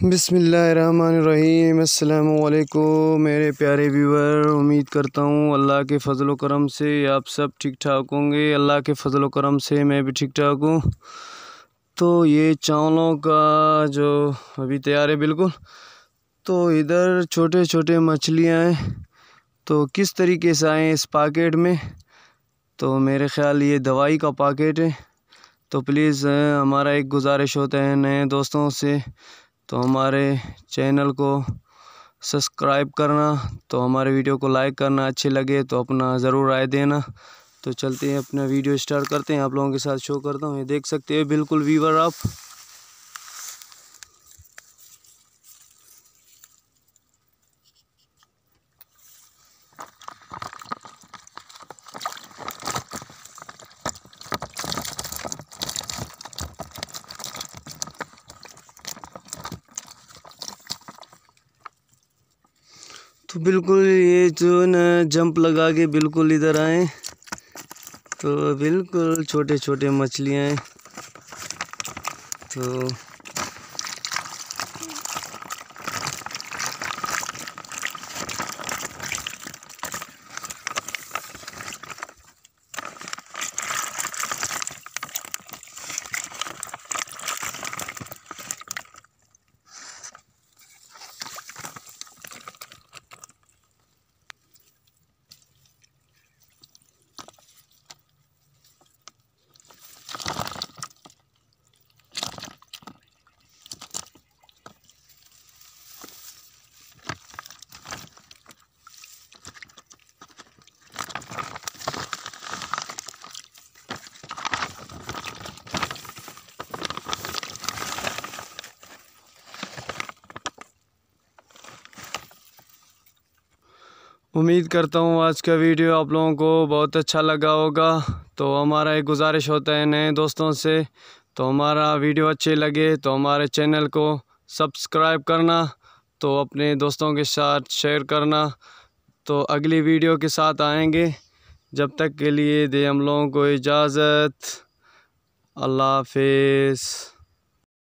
बसमिलकुम मेरे प्यारे व्यूवर उम्मीद करता हूँ अल्लाह के फजल करम से आप सब ठीक ठाक होंगे अल्लाह के फजल करम से मैं भी ठीक ठाक हूँ तो ये चावलों का जो अभी तैयार है बिल्कुल तो इधर छोटे छोटे मछलियाँ हैं तो किस तरीके से आएँ इस पाकेट में तो मेरे ख्याल ये दवाई का पाकेट है तो प्लीज़ हमारा एक गुजारिश होता है नए दोस्तों से तो हमारे चैनल को सब्सक्राइब करना तो हमारे वीडियो को लाइक करना अच्छे लगे तो अपना ज़रूर राय देना तो चलते हैं अपना वीडियो स्टार्ट करते हैं आप लोगों के साथ शो करता हूँ ये देख सकते हैं बिल्कुल वीवर आप तो बिल्कुल ये जो है ना जंप लगा के बिल्कुल इधर आए तो बिल्कुल छोटे छोटे मछलियाँ हैं तो उम्मीद करता हूँ आज का वीडियो आप लोगों को बहुत अच्छा लगा होगा तो हमारा एक गुजारिश होता है नए दोस्तों से तो हमारा वीडियो अच्छे लगे तो हमारे चैनल को सब्सक्राइब करना तो अपने दोस्तों के साथ शेयर करना तो अगली वीडियो के साथ आएंगे जब तक के लिए दे हम लोगों को इजाज़त अल्लाह हाफिज़